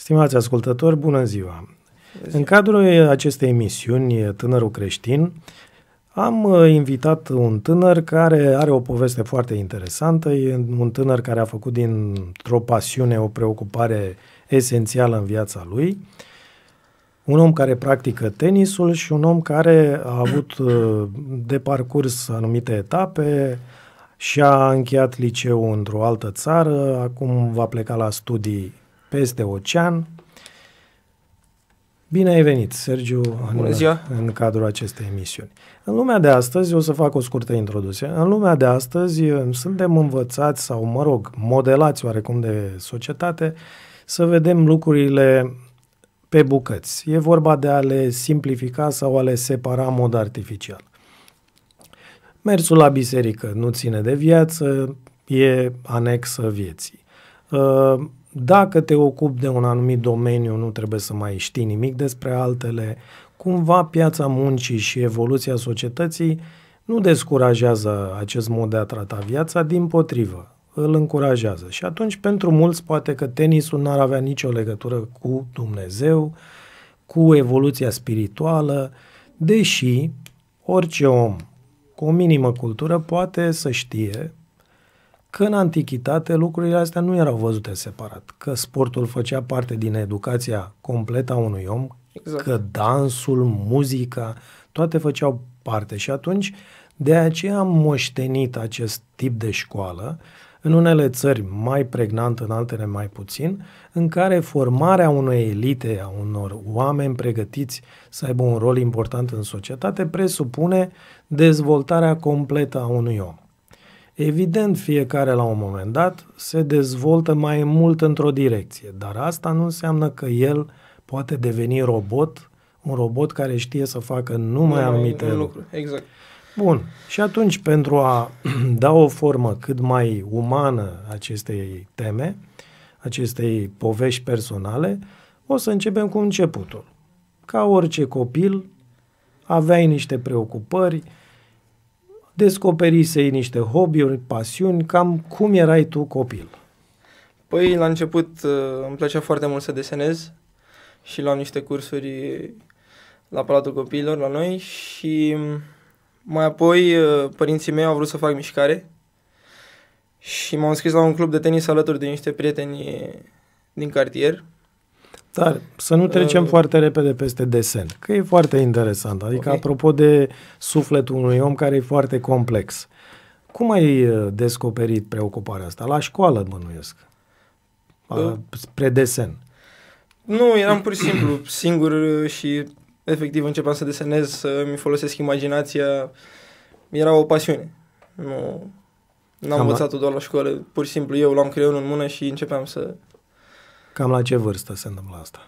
Stimați ascultători, bună ziua! Bună ziua. În cadrul acestei emisiuni Tânărul creștin, am uh, invitat un tânăr care are o poveste foarte interesantă, e un tânăr care a făcut din o pasiune o preocupare esențială în viața lui, un om care practică tenisul și un om care a avut uh, de parcurs anumite etape și a încheiat liceul într-o altă țară, acum va pleca la studii peste ocean. Bine ai venit, Sergiu, în, în cadrul acestei emisiuni. În lumea de astăzi, o să fac o scurtă introducere, în lumea de astăzi eh, suntem învățați sau, mă rog, modelați oarecum de societate să vedem lucrurile pe bucăți. E vorba de a le simplifica sau a le separa în mod artificial. Mersul la biserică nu ține de viață, e anexă vieții. Eh, dacă te ocupi de un anumit domeniu, nu trebuie să mai știi nimic despre altele. Cumva piața muncii și evoluția societății nu descurajează acest mod de a trata viața, din potrivă, îl încurajează. Și atunci, pentru mulți, poate că tenisul n-ar avea nicio legătură cu Dumnezeu, cu evoluția spirituală, deși orice om cu o minimă cultură poate să știe că în antichitate lucrurile astea nu erau văzute separat, că sportul făcea parte din educația completă a unui om, exact. că dansul, muzica, toate făceau parte și atunci de aceea am moștenit acest tip de școală, în unele țări mai pregnant, în altele mai puțin, în care formarea unei elite, a unor oameni pregătiți să aibă un rol important în societate, presupune dezvoltarea completă a unui om. Evident, fiecare la un moment dat se dezvoltă mai mult într-o direcție, dar asta nu înseamnă că el poate deveni robot, un robot care știe să facă numai anumite nu, lucruri. Exact. Bun. Și atunci, pentru a da o formă cât mai umană acestei teme, acestei povești personale, o să începem cu începutul. Ca orice copil, aveai niște preocupări, descoperisei niște hobby-uri, pasiuni, cam cum erai tu copil? Păi, la început uh, îmi plăcea foarte mult să desenez și luam niște cursuri la Palatul Copiilor, la noi și mai apoi uh, părinții mei au vrut să fac mișcare și m-am înscris la un club de tenis alături de niște prieteni din cartier, dar să nu trecem uh, foarte repede peste desen, că e foarte interesant. Adică, okay. apropo de sufletul unui om care e foarte complex, cum ai uh, descoperit preocuparea asta? La școală, bănuiesc, uh. spre desen. Nu, eram pur și simplu singur și efectiv începeam să desenez, să-mi folosesc imaginația. Era o pasiune. Nu, n-am învățat-o doar la școală, pur și simplu eu l-am creionul în mână și începeam să Cam la ce vârstă se întâmplă asta?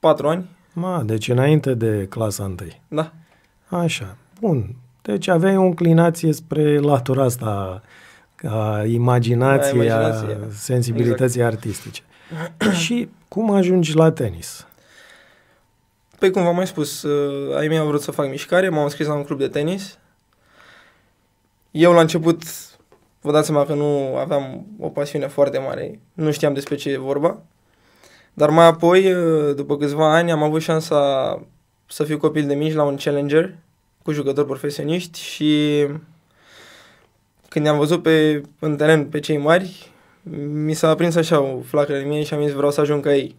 Patru ani. Ma, deci înainte de clasa întâi. Da. Așa, bun. Deci aveai o înclinație spre latura asta a imaginației, da, a, imaginație. a sensibilității exact. artistice. Și cum ajungi la tenis? Păi cum v-am mai spus, uh, ai mei au vrut să fac mișcare, m am înscris la un club de tenis. Eu la început vă dați seama că nu aveam o pasiune foarte mare, nu știam despre ce e vorba. Dar mai apoi, ă, după câțiva ani, am avut șansa să fiu copil de mici la un challenger cu jucători profesioniști și când am văzut pe, în teren pe cei mari, mi s-a aprins așa o flacără în mine și am zis vreau să ajung ca ei.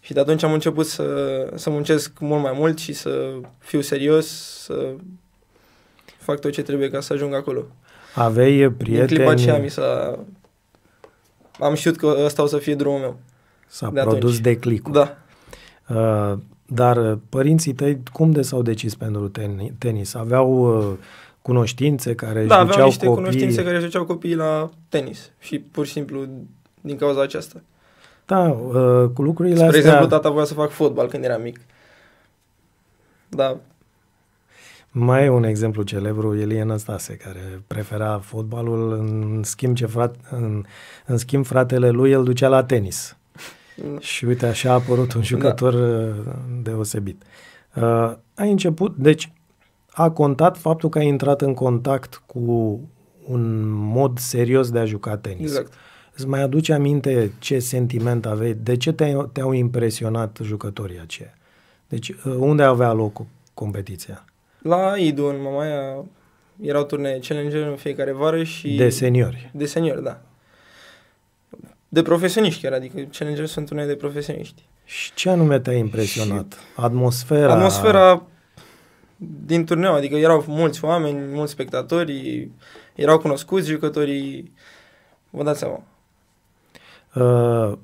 Și de atunci am început să, să muncesc mult mai mult și să fiu serios, să fac tot ce trebuie ca să ajung acolo. Aveai prieteni... În clipa aceea mi s-a... Am știut că ăsta o să fie drumul meu. S-a de produs atunci. declicul. Da. Uh, dar uh, părinții tăi cum de s-au decis pentru tenis? Aveau uh, cunoștințe care da, își duceau niște copii... cunoștințe care își duceau copiii la tenis și pur și simplu din cauza aceasta. Da, uh, cu lucrurile Spre astea... Spre exemplu, tata voia să fac fotbal când era mic. Da, mai e un exemplu celebru, Elie Năstase, care prefera fotbalul, în schimb, ce frat, în, în schimb fratele lui el ducea la tenis. Mm. Și uite, așa a apărut un da. jucător da. deosebit. Uh, ai început, deci a contat faptul că ai intrat în contact cu un mod serios de a juca tenis. Exact. Îți mai aduce aminte ce sentiment aveai? De ce te-au, te impresionat jucătorii aceia? Deci, uh, unde avea loc competiția? La Idu, în Mamaia, erau turnee Challenger în fiecare vară și... De seniori. De seniori, da. De profesioniști chiar, adică Challenger sunt turnee de profesioniști. Și ce anume te-a impresionat? Și atmosfera? Atmosfera din turneu, adică erau mulți oameni, mulți spectatori, erau cunoscuți jucătorii, vă dați seama. Uh,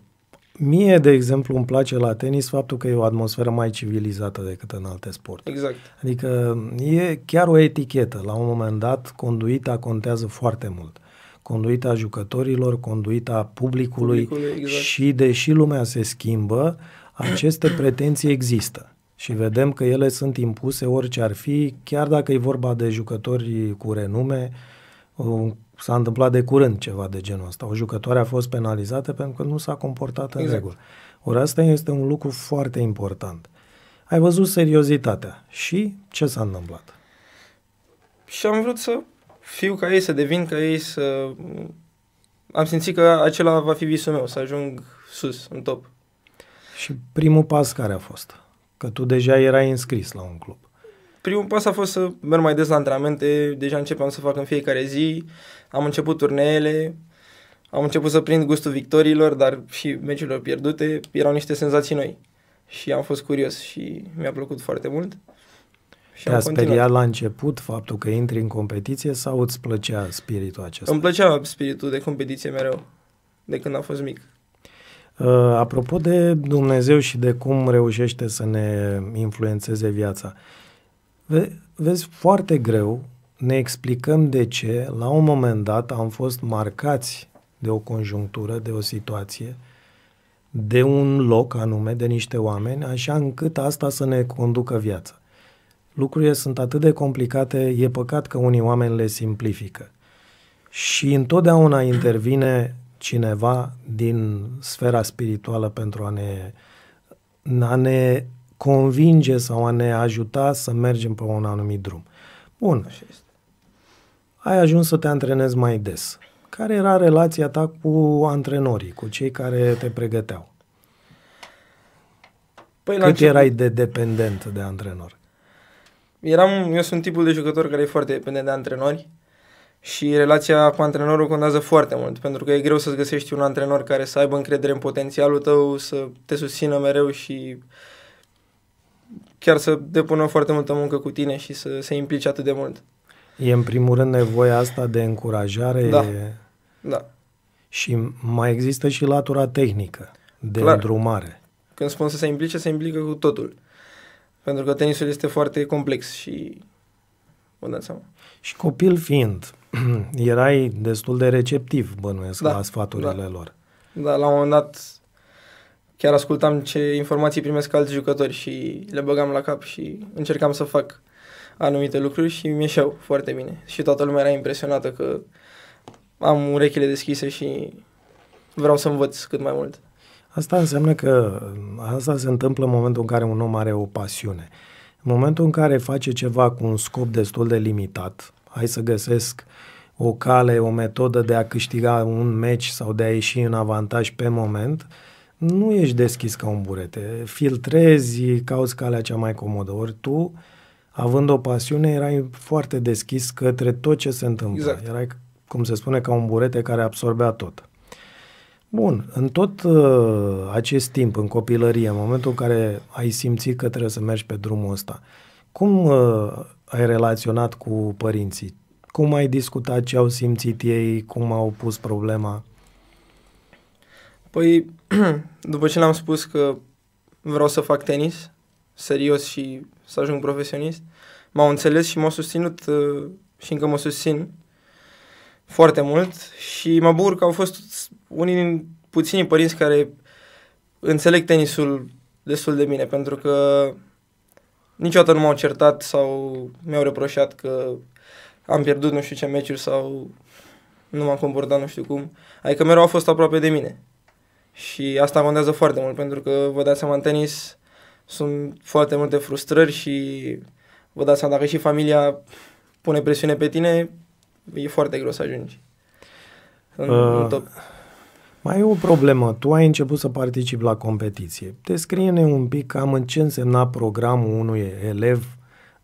Mie, de exemplu, îmi place la tenis faptul că e o atmosferă mai civilizată decât în alte sporturi. Exact. Adică e chiar o etichetă. La un moment dat, conduita contează foarte mult. Conduita jucătorilor, conduita publicului, publicului exact. și deși lumea se schimbă, aceste pretenții există. Și vedem că ele sunt impuse orice ar fi, chiar dacă e vorba de jucători cu renume, s-a întâmplat de curând ceva de genul ăsta. O jucătoare a fost penalizată pentru că nu s-a comportat în exact. regulă. Ori asta este un lucru foarte important. Ai văzut seriozitatea și ce s-a întâmplat? Și am vrut să fiu ca ei, să devin ca ei, să... Am simțit că acela va fi visul meu, să ajung sus, în top. Și primul pas care a fost? Că tu deja erai înscris la un club primul pas a fost să merg mai des la antrenamente, deja începeam să fac în fiecare zi, am început turneele, am început să prind gustul victorilor, dar și meciurilor pierdute erau niște senzații noi. Și am fost curios și mi-a plăcut foarte mult. Și Te-a speriat la început faptul că intri în competiție sau îți plăcea spiritul acesta? Îmi plăcea spiritul de competiție mereu, de când am fost mic. Uh, apropo de Dumnezeu și de cum reușește să ne influențeze viața, uh, Ve- vezi, foarte greu ne explicăm de ce, la un moment dat, am fost marcați de o conjunctură, de o situație, de un loc anume, de niște oameni, așa încât asta să ne conducă viața. Lucrurile sunt atât de complicate, e păcat că unii oameni le simplifică. Și întotdeauna intervine cineva din sfera spirituală pentru a ne, a ne convinge sau a ne ajuta să mergem pe un anumit drum. Bun. Așa este. Ai ajuns să te antrenezi mai des. Care era relația ta cu antrenorii, cu cei care te pregăteau? Păi, Cât la început... erai de dependent de antrenor? Eram, eu sunt tipul de jucător care e foarte dependent de antrenori și relația cu antrenorul contează foarte mult, pentru că e greu să-ți găsești un antrenor care să aibă încredere în potențialul tău, să te susțină mereu și uh, chiar să depună foarte multă muncă cu tine și să se implice atât de mult. E în primul rând nevoia asta de încurajare. Da. da. Și mai există și latura tehnică de Clar. îndrumare. Când spun să se implice, se implică cu totul. Pentru că tenisul este foarte complex și vă dați seama. Și copil fiind, erai destul de receptiv, bănuiesc, da, la sfaturile da. lor. Da, la un moment dat chiar ascultam ce informații primesc alți jucători și le băgam la cap și încercam să fac anumite lucruri și mi ieșeau foarte bine. Și toată lumea era impresionată că am urechile deschise și vreau să învăț cât mai mult. Asta înseamnă că asta se întâmplă în momentul în care un om are o pasiune. În momentul în care face ceva cu un scop destul de limitat, hai să găsesc o cale, o metodă de a câștiga un meci sau de a ieși în avantaj pe moment, uh, nu ești deschis ca un burete. Filtrezi, cauți calea cea mai comodă. Ori tu, având o pasiune, erai foarte deschis către tot ce se întâmplă. Exact. Erai, cum se spune, ca un burete care absorbea tot. Bun, în tot uh, acest timp, în copilărie, în momentul în care ai simțit că trebuie să mergi pe drumul ăsta, cum uh, ai relaționat cu părinții? Cum ai discutat ce au simțit ei, cum au pus problema? Păi, după ce l-am spus că vreau să fac tenis, serios și să ajung profesionist, m-au înțeles și m-au susținut uh, și încă mă susțin foarte mult și mă bucur că au fost unii din puținii părinți care înțeleg tenisul destul de bine, pentru că niciodată nu m-au certat sau mi-au reproșat că am pierdut nu știu ce meciuri sau nu m-am comportat nu știu cum. Adică mereu au fost aproape de mine. Și asta contează foarte mult, pentru că vă dați seama în tenis sunt foarte multe frustrări și vă dați seama dacă și familia pune presiune pe tine, e foarte greu să ajungi în, uh, în top. Mai e o problemă. Tu ai început să participi la competiție. Descrie-ne un pic cam în ce însemna programul unui elev,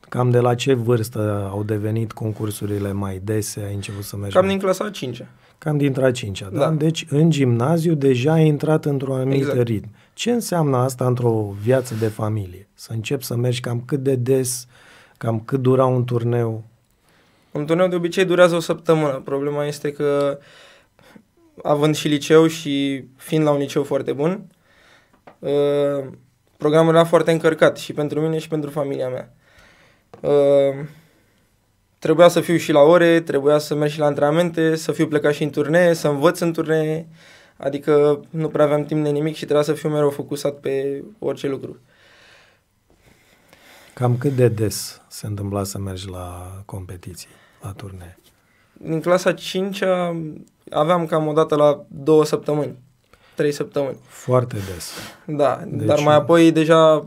cam de la ce vârstă au devenit concursurile mai dese, ai început să mergi. Cam mai... din clasa 5 Cam dintre a cincea, da? da? Deci în gimnaziu deja ai intrat într-un anumit exact. ritm. Ce înseamnă asta într-o viață de familie? Să începi să mergi cam cât de des, cam cât dura un turneu? Un turneu de obicei durează o săptămână. Problema este că având și liceu și fiind la un liceu foarte bun, ă, programul era foarte încărcat și pentru mine și pentru familia mea. Ă, Trebuia să fiu și la ore, trebuia să merg și la antrenamente, să fiu plecat și în turnee, să învăț în turnee, adică nu prea aveam timp de nimic și trebuia să fiu mereu focusat pe orice lucru. Cam cât de des se întâmpla să mergi la competiții, la turnee? Din clasa 5 aveam cam o dată la două săptămâni, trei săptămâni. Foarte des. Da, deci... dar mai apoi deja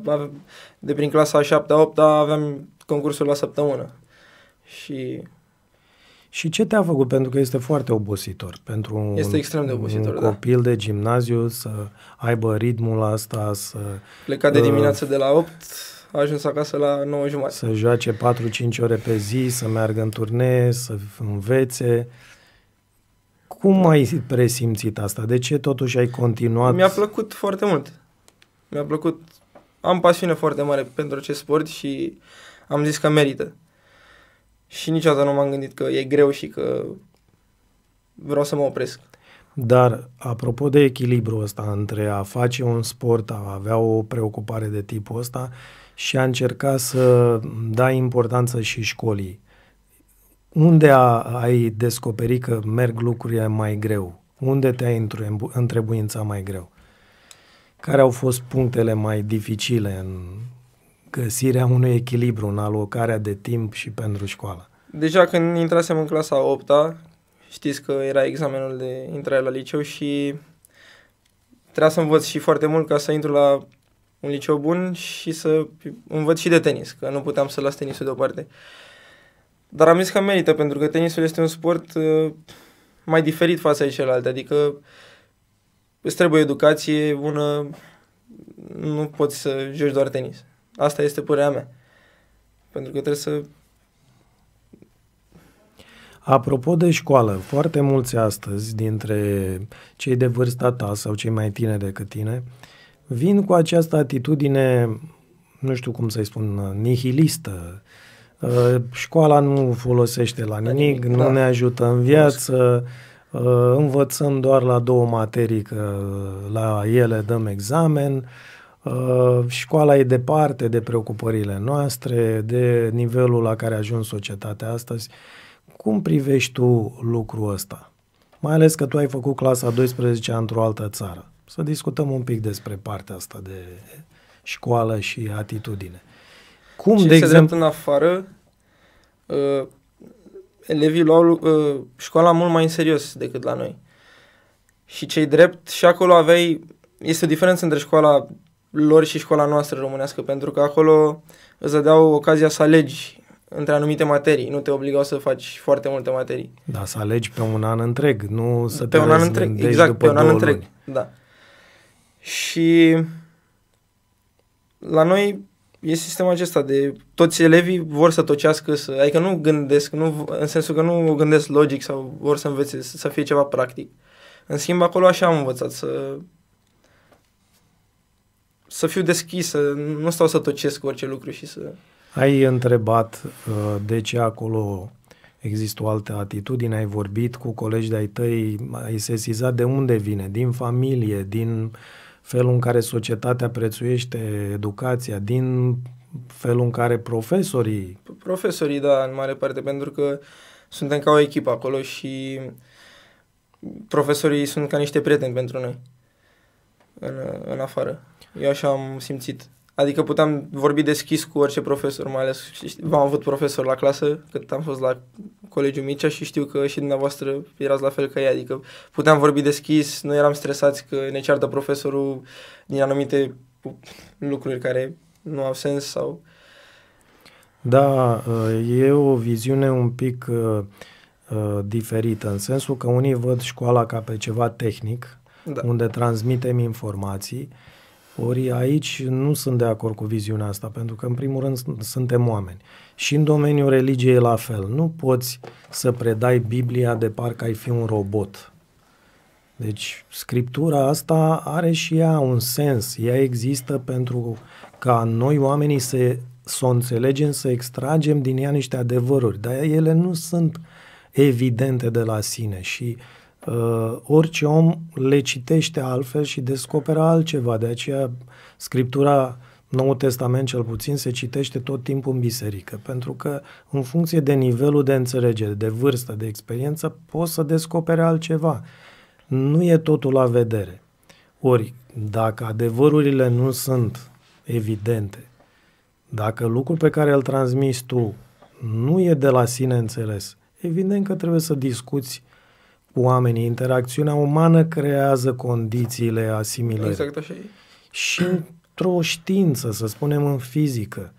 de prin clasa 7-8 aveam concursul la săptămână. Și și ce te-a făcut? Pentru că este foarte obositor pentru este un, extrem de obositor, un da. copil da. de gimnaziu să aibă ritmul asta, să... Pleca de uh, dimineață uh, de la 8, a ajuns acasă la 9 jumătate. Să joace 4-5 ore pe zi, să meargă în turnee, să învețe. Cum ai presimțit asta? De ce totuși ai continuat? Mi-a plăcut foarte mult. Mi-a plăcut. Am pasiune foarte mare pentru acest sport și am zis că merită și niciodată nu m-am gândit că e greu și că vreau să mă opresc. Dar, apropo de echilibru ăsta între a face un sport, a avea o preocupare de tipul ăsta și a încerca să dai importanță și școlii, unde a, ai descoperit că merg lucrurile mai greu? Unde te-ai întrebuința mai greu? Care au fost punctele mai dificile în găsirea unui echilibru în alocarea de timp și pentru școală. Deja când intrasem în clasa 8 -a, știți că era examenul de intrare la liceu și trebuia să învăț și foarte mult ca să intru la un liceu bun și să învăț și de tenis, că nu puteam să las tenisul deoparte. Dar am zis că merită, pentru că tenisul este un sport uh, mai diferit față de celelalte, adică îți trebuie educație bună, nu poți să joci doar tenis. Asta este părerea mea. Pentru că trebuie să... Apropo de școală, foarte mulți astăzi dintre cei de vârsta ta sau cei mai tineri decât tine vin cu această atitudine, nu știu cum să-i spun, nihilistă, uh, școala nu folosește la nimic, da. nu da. ne ajută în viață, uh, învățăm doar la două materii, că la ele dăm examen, Uh, școala e departe de preocupările noastre, de nivelul la care a ajuns societatea astăzi. Cum privești tu lucrul ăsta? Mai ales că tu ai făcut clasa 12 într-o altă țară. Să discutăm un pic despre partea asta de școală și atitudine. Cum, Ce de exemplu... în afară, uh, elevii luau uh, școala mult mai în serios decât la noi. Și cei drept, și acolo aveai... Este o diferență între școala lor și școala noastră românească, pentru că acolo îți dădeau ocazia să alegi între anumite materii, nu te obligau să faci foarte multe materii. Da, să alegi pe un an întreg, nu să pe te un an întreg, exact, pe un an întreg, luni. da. Și la noi e sistemul acesta de toți elevii vor să tocească, să, adică nu gândesc, nu, în sensul că nu gândesc logic sau vor să învețe, să fie ceva practic. În schimb, acolo așa am învățat, să să fiu deschis, să nu stau să tocesc orice lucru și să... Ai întrebat uh, de ce acolo există o altă atitudine, ai vorbit cu colegi de-ai tăi, ai sesizat de unde vine, din familie, din felul în care societatea prețuiește educația, din felul în care profesorii... Profesorii, da, în mare parte, pentru că suntem ca o echipă acolo și profesorii sunt ca niște prieteni pentru noi în, în afară. Eu așa am simțit. Adică puteam vorbi deschis cu orice profesor, mai ales v-am avut profesor la clasă, când am fost la Colegiul Micea și știu că și dumneavoastră erați la fel ca ei, adică puteam vorbi deschis, nu eram stresați că ne ceartă profesorul din anumite lucruri care nu au sens sau... Da, e o viziune un pic uh, uh, diferită, în sensul că unii văd școala ca pe ceva tehnic, da. unde transmitem informații, ori aici nu sunt de acord cu viziunea asta, pentru că, în primul rând, suntem oameni. Și în domeniul religiei la fel. Nu poți să predai Biblia de parcă ai fi un robot. Deci, scriptura asta are și ea un sens. Ea există pentru ca noi oamenii să, să o înțelegem, să extragem din ea niște adevăruri. Dar ele nu sunt evidente de la sine și Uh, orice om le citește altfel și descoperă altceva. De aceea, Scriptura, Noul Testament cel puțin, se citește tot timpul în biserică, pentru că în funcție de nivelul de înțelegere, de vârstă, de experiență, poți să descopere altceva. Nu e totul la vedere. Ori, dacă adevărurile nu sunt evidente, dacă lucrul pe care îl transmiți tu nu e de la sine înțeles, evident că trebuie să discuți uh, cu oamenii, interacțiunea umană creează condițiile asimilării. Exact așa e. Și într-o știință, să spunem în fizică,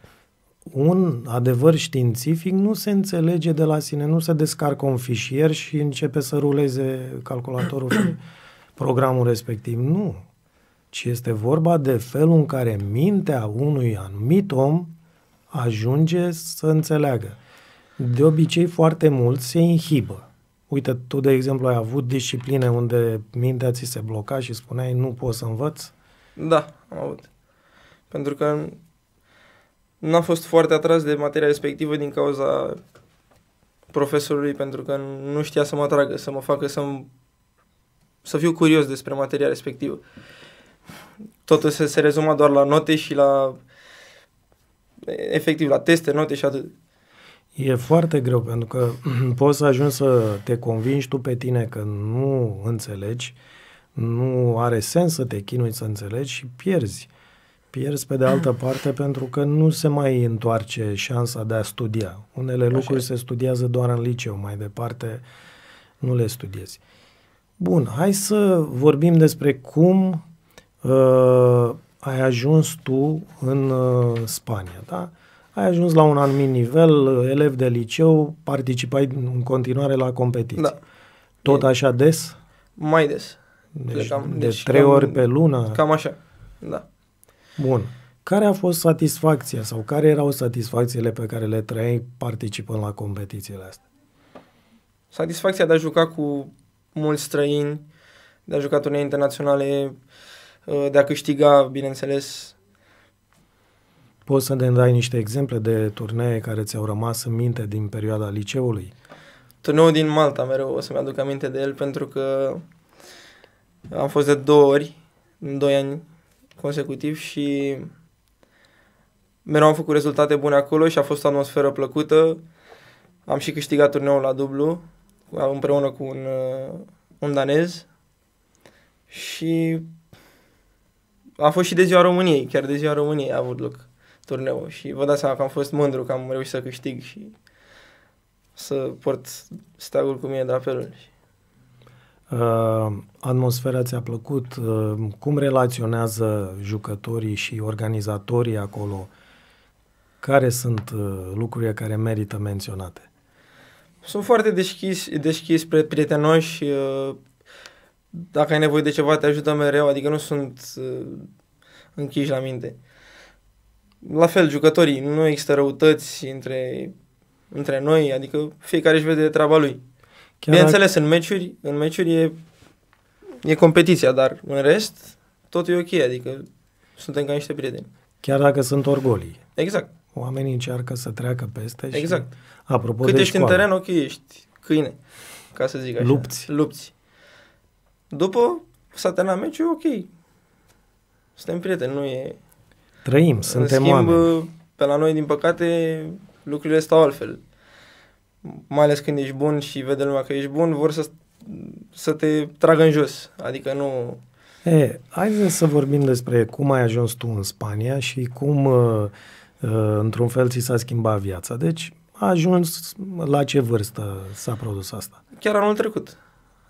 un adevăr științific nu se înțelege de la sine, nu se descarcă un fișier și începe să ruleze calculatorul și programul respectiv. Nu. Ci este vorba de felul în care mintea unui anumit om ajunge să înțeleagă. De obicei, foarte mult se inhibă Uite, tu, de exemplu, ai avut discipline unde mintea ți se bloca și spuneai nu pot să învăț? Da, am avut. Pentru că n-am fost foarte atras de materia respectivă din cauza profesorului, pentru că nu știa să mă atragă, să mă facă să, să fiu curios despre materia respectivă. Totul se, se rezuma doar la note și la efectiv la teste, note și atât. E foarte greu, pentru că poți să ajungi să te convingi tu pe tine că nu înțelegi, nu are sens să te chinui să înțelegi și pierzi. Pierzi pe de altă parte pentru că nu se mai întoarce șansa de a studia. Unele Așa. lucruri se studiază doar în liceu, mai departe nu le studiezi. Bun, hai să vorbim despre cum uh, ai ajuns tu în uh, Spania, da? Uh, ai ajuns la un anumit nivel, elev de liceu, participai în continuare la competiții. Da. Tot e, așa des? Mai des. Deci, cam, de deci trei cam, ori pe lună? Cam așa, da. Bun. Care a fost satisfacția sau care erau satisfacțiile pe care le trăiai participând la competițiile astea? Satisfacția de a juca cu mulți străini, de a juca turnee internaționale, uh, de a câștiga, bineînțeles, Poți să ne dai niște exemple de turnee care ți-au rămas în minte din perioada liceului? Turneul din Malta mereu o să-mi aduc aminte de el pentru că am fost de două ori, în doi ani consecutiv și mereu am făcut rezultate bune acolo și a fost o atmosferă plăcută. Am și câștigat turneul la dublu împreună cu un, uh, un danez și a fost și de ziua României, chiar de ziua României a avut loc turneu și vă dați seama că am fost mândru că am reușit să câștig și să port steagul cu mine drapelul. Uh, atmosfera ți-a plăcut? Uh, cum relaționează jucătorii și organizatorii acolo? Care sunt uh, lucrurile care merită menționate? Sunt foarte deschiși deschis spre prietenoși. Uh, dacă ai nevoie de ceva, te ajută mereu. Adică nu sunt uh, închiși la minte. Uh, la fel, jucătorii, nu există răutăți între, între noi, adică fiecare își vede treaba lui. Chiar Bineînțeles, dacă... în meciuri, în meciuri e, e competiția, dar în rest tot e ok, adică suntem ca niște prieteni. Chiar dacă sunt orgolii. Exact. Oamenii încearcă să treacă peste și... Exact. Apropo Cât de ești școală. în teren, ok, ești câine, ca să zic așa. Lupți. Lupți. După s-a terminat meciul, ok. Suntem prieteni, nu e Trăim, suntem În schimb, oameni. pe la noi, din păcate, lucrurile stau altfel. Mai ales când ești bun și vede lumea că ești bun, vor să, să te tragă în jos. Adică nu... E, hai să vorbim despre cum ai ajuns tu în Spania și cum, uh, uh, într-un fel, ți s-a schimbat viața. Deci, a ajuns la ce vârstă s-a produs asta? Chiar anul trecut.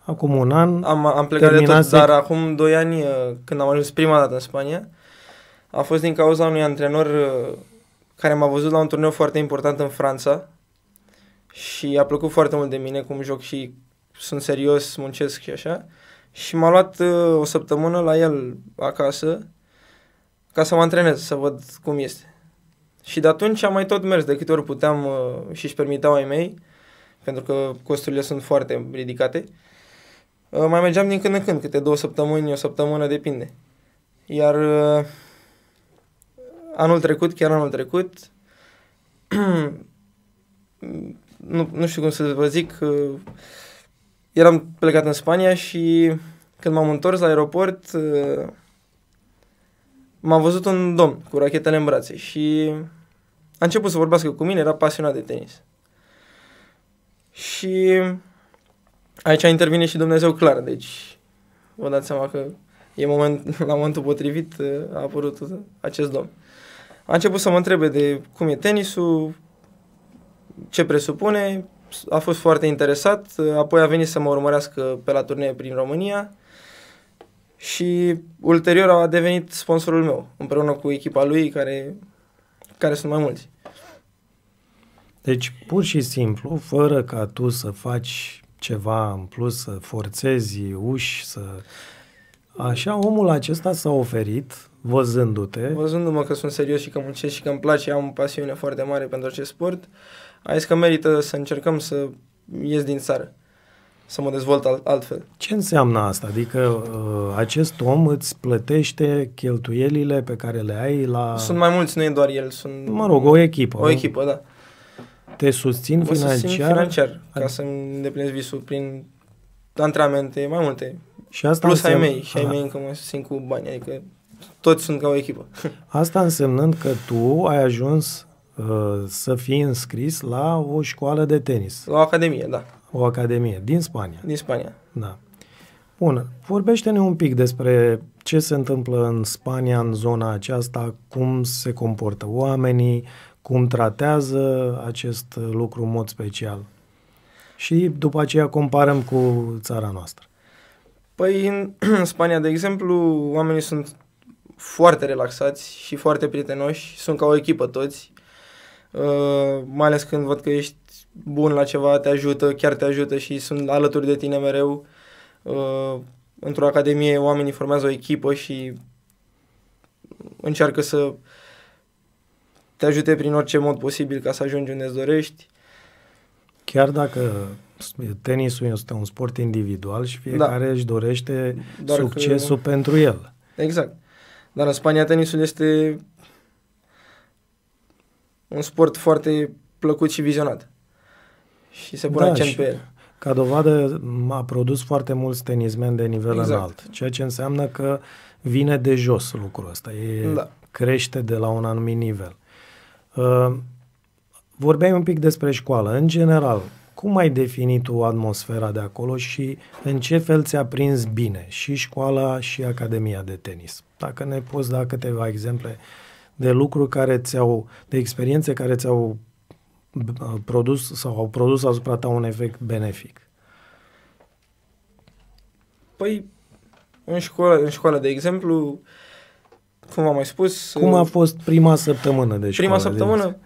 Acum un an. Am, am plecat de tot, dar acum doi ani, uh, când am ajuns prima dată în Spania, a fost din cauza unui antrenor uh, care m-a văzut la un turneu foarte important în Franța și a plăcut foarte mult de mine cum joc și sunt serios, muncesc și așa. Și m-a luat uh, o săptămână la el acasă ca să mă antrenez, să văd cum este. Și de atunci am mai tot mers de câte ori puteam uh, și își permiteau ai mei, pentru că costurile sunt foarte ridicate. Mai mergeam din când în când, câte două săptămâni, o săptămână, depinde. Iar anul trecut, chiar anul trecut, nu, nu știu cum să vă zic, uh, eram plecat în Spania și când m-am întors la aeroport, uh, m-a văzut un domn cu rachetele în brațe și a început să vorbească cu mine, era pasionat de tenis. Și aici intervine și Dumnezeu clar, deci vă dați seama că e moment, la momentul potrivit uh, a apărut acest domn a început să mă întrebe de cum e tenisul, ce presupune, a fost foarte interesat, apoi a venit să mă urmărească pe la turnee prin România și ulterior a devenit sponsorul meu, împreună cu echipa lui, care, care sunt mai mulți. Deci, pur și simplu, fără ca tu să faci ceva în plus, să forțezi uși, să... Așa, omul acesta s-a oferit văzându-te. Văzându-mă că sunt serios și că muncesc și că îmi place, am o pasiune foarte mare pentru acest sport, a zis că merită să încercăm să ies din țară, să mă dezvolt alt- altfel. Ce înseamnă asta? Adică uh, acest om îți plătește cheltuielile pe care le ai la... Sunt mai mulți, nu e doar el, sunt... Mă rog, o echipă. O echipă, da. Te susțin mă financiar? Susțin financiar, a... ca să-mi îndeplinesc visul prin antrenamente mai multe. Și asta Plus înseamnă... ai mei, și ai mei încă mă susțin cu bani, adică toți sunt ca o echipă. Asta însemnând că tu ai ajuns uh, să fii înscris la o școală de tenis. La o academie, da. O academie din Spania. Din Spania. Da. Bun, vorbește-ne un pic despre ce se întâmplă în Spania, în zona aceasta, cum se comportă oamenii, cum tratează acest lucru în mod special. Și după aceea comparăm cu țara noastră. Păi, în Spania, de exemplu, oamenii sunt foarte relaxați și foarte prietenoși, sunt ca o echipă toți, uh, mai ales când văd că ești bun la ceva, te ajută, chiar te ajută și sunt alături de tine mereu. Uh, într-o academie oamenii formează o echipă și încearcă să te ajute prin orice mod posibil ca să ajungi unde îți dorești. Chiar dacă tenisul este un sport individual și da. fiecare da. își dorește Doar succesul că... pentru el. Exact. Dar în Spania tenisul este un sport foarte plăcut și vizionat. Și se pune da, accent pe el. Ca dovadă, a produs foarte mulți tenismeni de nivel exact. înalt, ceea ce înseamnă că vine de jos lucrul ăsta. E, da. Crește de la un anumit nivel. Uh, vorbeai un pic despre școală. În general, cum ai definit tu atmosfera de acolo și în ce fel ți-a prins bine și școala și Academia de Tenis? Dacă ne poți da câteva exemple de lucruri care ți-au, de experiențe care ți-au uh, produs sau au produs asupra ta un efect benefic. Păi, în școală, în școală de exemplu, cum am mai spus... Cum a uh, fost prima săptămână de școală? Prima săptămână, de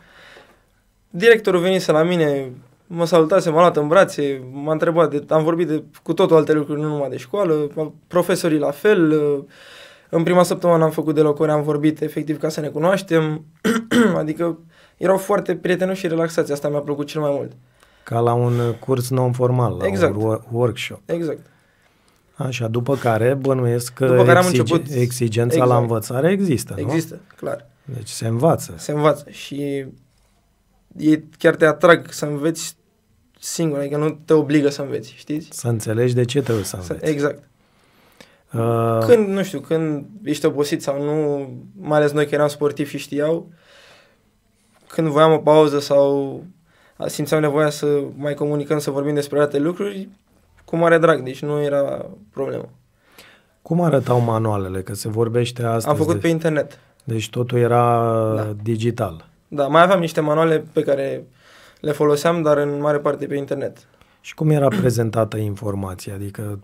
directorul venise la mine, mă salutase, m-a luat în brațe, m-a întrebat, de, am vorbit de, cu totul alte lucruri, nu numai de școală, profesorii la fel, uh, în prima săptămână am făcut deloc ore, am vorbit efectiv ca să ne cunoaștem, adică erau foarte prietenoși și relaxați, asta mi-a plăcut cel mai mult. Ca la un uh, curs non-formal, la exact. un workshop. Exact. Așa, după care bănuiesc că după care am exige- început... exigența exact. la învățare există, nu? Există, clar. Deci se învață. Se învață și e chiar te atrag să înveți singur, adică nu te obligă să înveți, știți? Să înțelegi de ce trebuie să înveți. Exact. Uh, când, nu știu, când ești obosit sau nu, mai ales noi că eram sportivi și știau, când voiam o pauză sau simțeam nevoia să mai comunicăm, să vorbim despre alte lucruri, cu mare drag, deci nu era problemă. Cum arătau manualele? Că se vorbește asta? Am făcut de... pe internet. Deci totul era da. digital. Da, mai aveam niște manuale pe care le foloseam, dar în mare parte pe internet. Și cum era prezentată informația? Adică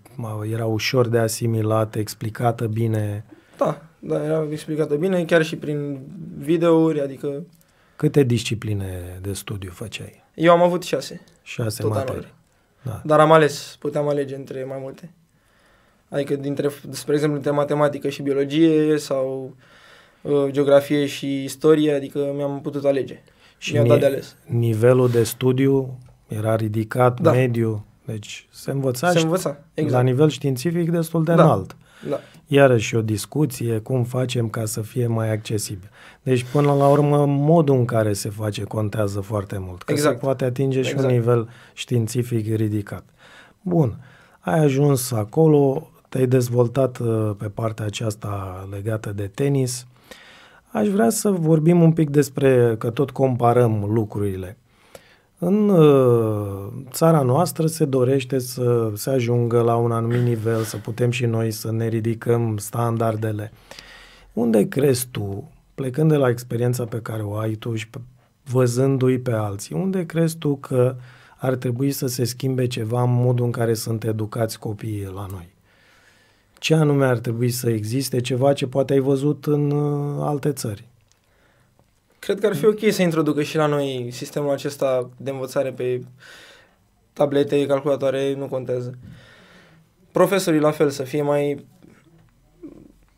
era ușor de asimilat, explicată bine? Da, da, era explicată bine, chiar și prin videouri, adică... Câte discipline de studiu făceai? Eu am avut șase. Șase tot materii. Da. Dar am ales, puteam alege între mai multe. Adică, dintre, spre exemplu, între matematică și biologie sau uh, geografie și istorie, adică mi-am putut alege. Și mi-am dat de ales. Nivelul de studiu era ridicat, da. mediu. Deci se învăța, se învăța exact. la nivel științific destul de da. înalt. Da. Iarăși o discuție, cum facem ca să fie mai accesibil. Deci, până la urmă, modul în care se face contează foarte mult, că exact. se poate atinge și exact. un nivel științific ridicat. Bun, ai ajuns acolo, te-ai dezvoltat uh, pe partea aceasta legată de tenis. Aș vrea să vorbim un pic despre, că tot comparăm lucrurile. În uh, țara noastră se dorește să se ajungă la un anumit nivel, să putem și noi să ne ridicăm standardele. Unde crezi tu, plecând de la experiența pe care o ai tu și văzându-i pe alții, unde crezi tu că ar trebui să se schimbe ceva în modul în care sunt educați copiii la noi? Ce anume ar trebui să existe, ceva ce poate ai văzut în uh, alte țări? cred că ar fi ok să introducă și la noi sistemul acesta de învățare pe tablete, calculatoare, nu contează. Profesorii la fel, să fie mai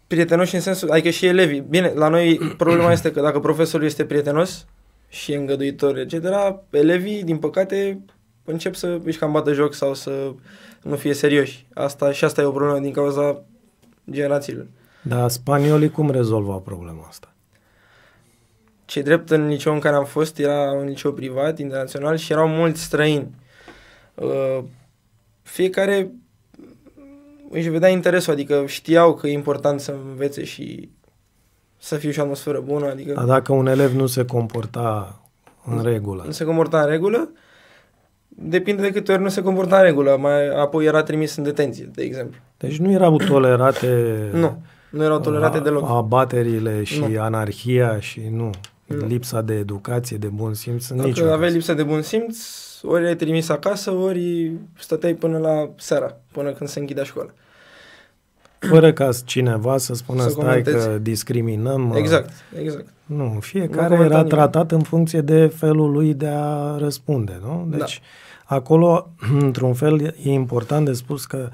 prietenoși în sensul, adică și elevii. Bine, la noi problema este că dacă profesorul este prietenos și îngăduitor, etc., elevii, din păcate, încep să își cam bată joc sau să nu fie serioși. Asta, și asta e o problemă din cauza generațiilor. Dar spaniolii cum rezolvă problema asta? ce drept în liceu în care am fost era un liceu privat, internațional și erau mulți străini. Uh, fiecare își vedea interesul, adică știau că e important să învețe și să fie și o atmosferă bună. Adică... Dar dacă un elev nu se comporta în nu, regulă? Nu se comporta în regulă, depinde de câte ori nu se comporta în regulă, mai apoi era trimis în detenție, de exemplu. Deci nu erau tolerate... nu, nu erau tolerate a, deloc. Abaterile și nu. anarhia și nu. Lipsa de educație, de bun simț, Dacă nici aveai lipsa de bun simț, ori ai trimis acasă, ori stăteai până la seara, până când se închidea școala. Fără ca cineva să spună să stai că discriminăm. Exact, exact. Nu, fiecare nu era tratat în funcție de felul lui de a răspunde, nu? Da. Deci, da. acolo, într-un fel, e important de spus că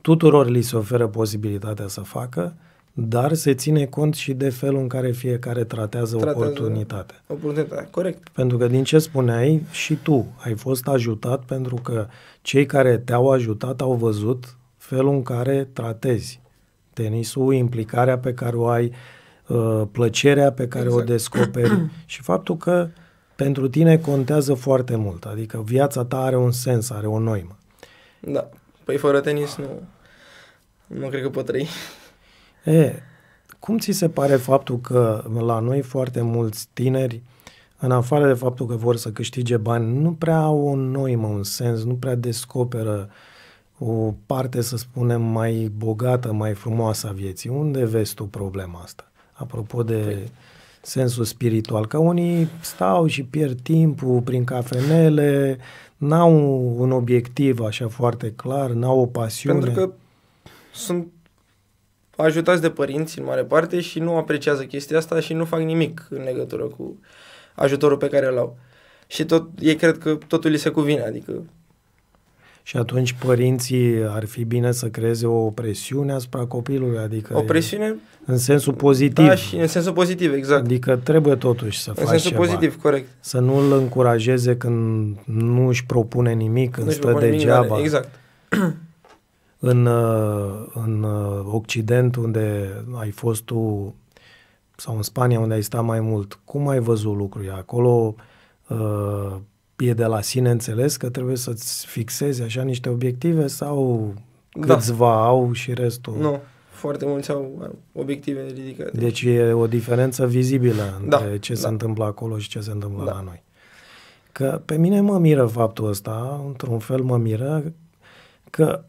tuturor li se oferă posibilitatea să facă, dar se ține cont și de felul în care fiecare tratează, tratează oportunitatea. Oportunitatea, corect. Pentru că din ce spuneai, și tu ai fost ajutat pentru că cei care te-au ajutat au văzut felul în care tratezi tenisul, implicarea pe care o ai, uh, plăcerea pe care exact. o descoperi și faptul că pentru tine contează foarte mult. Adică viața ta are un sens, are o noimă. Da. Păi fără tenis nu, nu cred că pot trăi. E, cum ți se pare faptul că la noi foarte mulți tineri, în afară de faptul că vor să câștige bani, nu prea au o noimă, un sens, nu prea descoperă o parte, să spunem, mai bogată, mai frumoasă a vieții. Unde vezi tu problema asta? Apropo de păi. sensul spiritual, că unii stau și pierd timpul prin cafenele, n-au un obiectiv așa foarte clar, n-au o pasiune. Pentru că sunt ajutați de părinți în mare parte și nu apreciază chestia asta și nu fac nimic în legătură cu ajutorul pe care îl au. Și tot, ei cred că totul li se cuvine, adică și atunci părinții ar fi bine să creeze o presiune asupra copilului, adică o presiune în sensul pozitiv. Da, și în sensul pozitiv, exact. Adică trebuie totuși să în faci sensul ceva. pozitiv, corect. Să nu îl încurajeze când nu își propune nimic, când nu stă degeaba. Nimic, exact. În, uh, în uh, Occident, unde ai fost tu, sau în Spania, unde ai stat mai mult, cum ai văzut lucrurile? Acolo uh, e de la sine înțeles că trebuie să-ți fixezi așa niște obiective sau da. câțiva au și restul? Nu, foarte mulți au obiective ridicate. Deci e o diferență vizibilă între da, ce da. se întâmplă acolo și ce se întâmplă da. la noi. Că pe mine mă miră faptul ăsta, într-un fel mă miră, că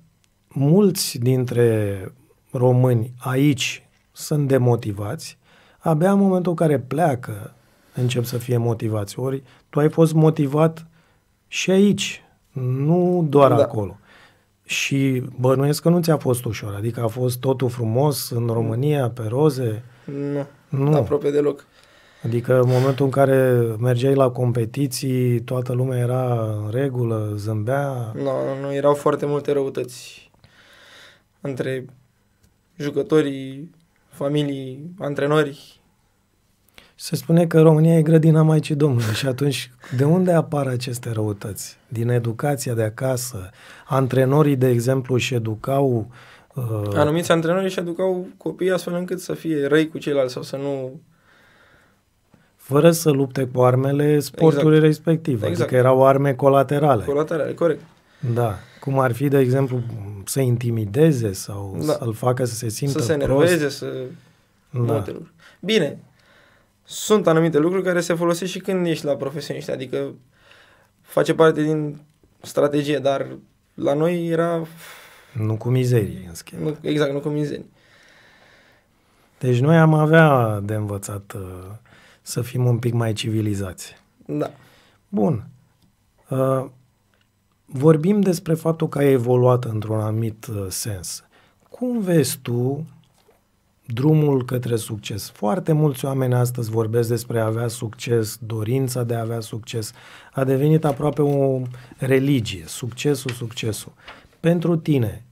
mulți dintre români aici sunt demotivați, abia în momentul în care pleacă încep să fie motivați. Ori tu ai fost motivat și aici, nu doar da. acolo. Și bănuiesc că nu ți-a fost ușor, adică a fost totul frumos în România, pe roze. Nu, nu. aproape deloc. Adică în momentul în care mergeai la competiții, toată lumea era în regulă, zâmbea? Nu, nu, nu erau foarte multe răutăți între jucătorii, familii, antrenori. Se spune că România e grădina Maicii Domnului și atunci de unde apar aceste răutăți? Din educația de acasă? Antrenorii, de exemplu, își educau... Uh... Anumiți antrenori își educau copiii astfel încât să fie răi cu ceilalți sau să nu... Fără să lupte cu armele sportului exact. respective. Exact. Adică erau arme colaterale. Colaterale, corect. Da. Cum ar fi, de exemplu, să intimideze sau da. să-l facă să se simtă Să se enerveze, să... Da. Multe lucruri. Bine, sunt anumite lucruri care se folosesc și când ești la profesioniști, adică face parte din strategie, dar la noi era... Nu cu mizerie, în schimb. Nu, exact, nu cu mizerie. Deci noi am avea de învățat uh, să fim un pic mai civilizați. Da. Bun. Uh, vorbim despre faptul că ai evoluat într-un anumit uh, sens. Cum vezi tu drumul către succes? Foarte mulți oameni astăzi vorbesc despre a avea succes, dorința de a avea succes. A devenit aproape o religie, succesul, succesul. Pentru tine,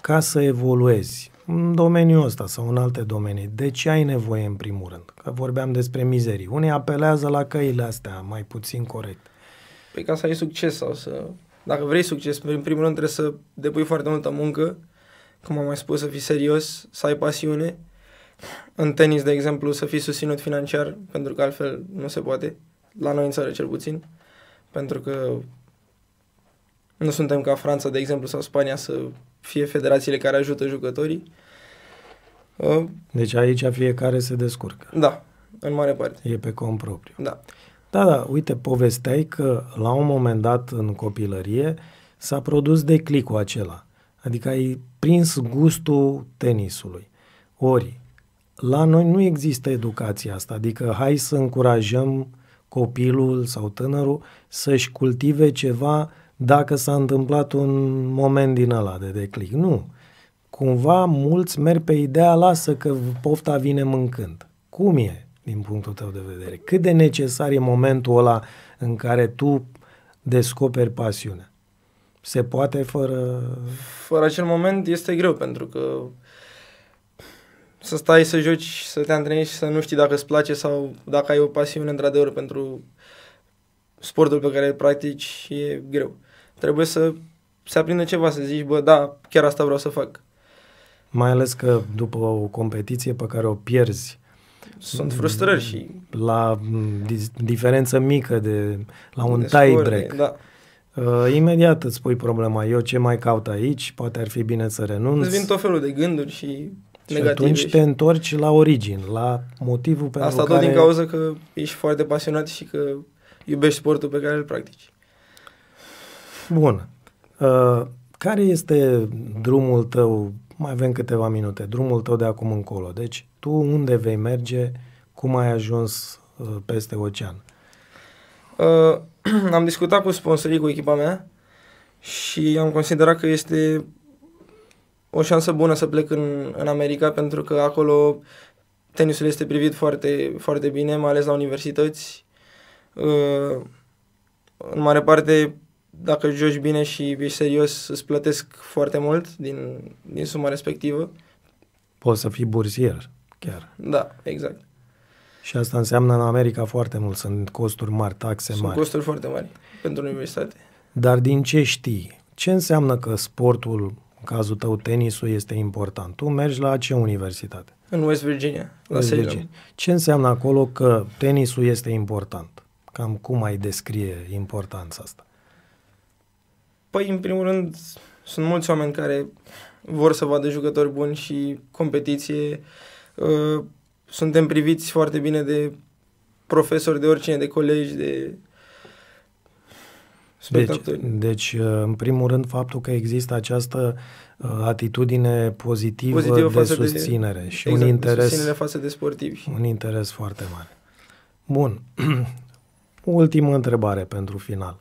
ca să evoluezi în domeniul ăsta sau în alte domenii, de ce ai nevoie în primul rând? Că vorbeam despre mizerii. Unii apelează la căile astea mai puțin corecte. Păi ca să ai succes sau să... Dacă vrei succes, în primul rând trebuie să depui foarte multă muncă, cum am mai spus, să fii serios, să ai pasiune. În tenis, de exemplu, să fii susținut financiar, pentru că altfel nu se poate, la noi în țară cel puțin, pentru că nu suntem ca Franța, de exemplu, sau Spania să fie federațiile care ajută jucătorii. Deci aici fiecare se descurcă. Da, în mare parte. E pe cont propriu. Da. Da, da, uite, povesteai că la un moment dat în copilărie s-a produs declicul acela. Adică ai prins gustul tenisului. Ori, la noi nu există educația asta, adică hai să încurajăm copilul sau tânărul să-și cultive ceva dacă s-a întâmplat un moment din ăla de declic. Nu. Cumva mulți merg pe ideea lasă că pofta vine mâncând. Cum e? din punctul tău de vedere? Cât de necesar e momentul ăla în care tu descoperi pasiunea? Se poate fără... Fără acel moment este greu, pentru că să stai să joci, să te antrenezi să nu știi dacă îți place sau dacă ai o pasiune într-adevăr pentru sportul pe care îl practici, e greu. Trebuie să se aprindă ceva, să zici, bă, da, chiar asta vreau să fac. Mai ales că după o competiție pe care o pierzi, sunt frustrări și... La mm, diferență mică de... La un tie-break. Da. Uh, imediat îți pui problema. Eu ce mai caut aici? Poate ar fi bine să renunț. Îți vin tot felul de gânduri și negative. Și atunci și... te întorci la origini, la motivul pentru Asta care... Asta tot din cauza că ești foarte pasionat și că iubești sportul pe care îl practici. Bun. Uh, care este drumul tău mai avem câteva minute, drumul tău de acum încolo. Deci, tu unde vei merge, cum ai ajuns uh, peste ocean? Uh, am discutat cu sponsorii, cu echipa mea și am considerat că este o șansă bună să plec în, în America pentru că acolo tenisul este privit foarte, foarte bine, mai ales la universități. Uh, în mare parte dacă joci bine și ești serios, îți plătesc foarte mult din, din suma respectivă. Poți să fii bursier, chiar. Da, exact. Și asta înseamnă în America foarte mult, sunt costuri mari, taxe sunt mari. Sunt costuri foarte mari pentru universitate. Dar din ce știi? Ce înseamnă că sportul, în cazul tău tenisul, este important? Tu mergi la ce universitate? În West Virginia, la West Virginia. Ce înseamnă acolo că tenisul este important? Cam cum ai descrie importanța asta? Păi, în primul rând, sunt mulți oameni care vor să vadă jucători buni și competiție. Uh, suntem priviți foarte bine de profesori, de oricine, de colegi, de spectatori. Deci, deci, uh, în primul rând, faptul că există această uh, atitudine pozitivă, pozitivă de susținere exact, de, și exact, un interes... Susținere față de sportivi. Un interes foarte mare. Bun. Ultimă întrebare pentru final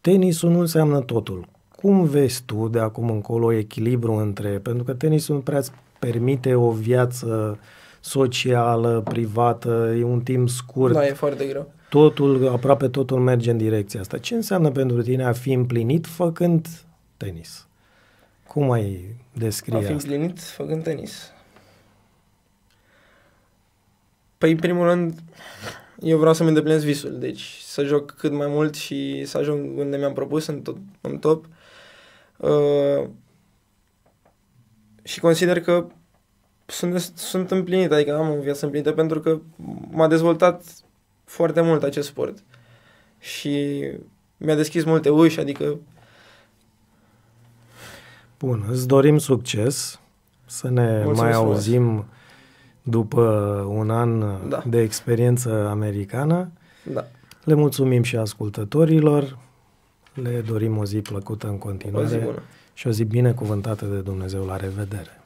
tenisul nu înseamnă totul. Cum vezi tu de acum încolo echilibru între, pentru că tenisul nu prea îți permite o viață socială, privată, e un timp scurt. Da, e foarte greu. Totul, aproape totul merge în direcția asta. Ce înseamnă pentru tine a fi împlinit făcând tenis? Cum ai descrie A fi împlinit asta? făcând tenis. Păi, în primul rând, eu vreau să-mi îndeplinesc visul, deci să joc cât mai mult și să ajung unde mi-am propus, în, to- în top. Uh, și consider că sunt, sunt împlinit, adică am o viață împlinită pentru că m-a dezvoltat foarte mult acest sport. Și mi-a deschis multe uși, adică... Bun, îți dorim succes, să ne Mulțumesc mai auzim frumos după un an da. de experiență americană. Da. Le mulțumim și ascultătorilor, le dorim o zi plăcută în continuare o zi bună. și o zi binecuvântată de Dumnezeu. La revedere!